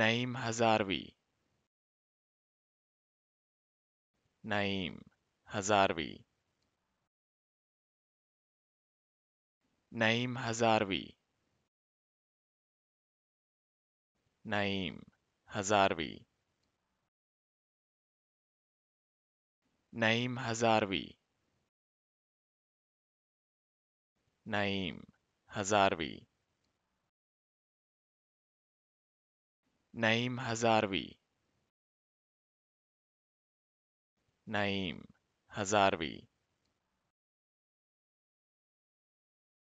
Na'im Hazarvi Na'im Hazarvi Na'im Hazarvi Na'im Hazarvi Na'im Hazarvi Na'im Hazarvi Na'im Hazarvi Na'im Hazarvi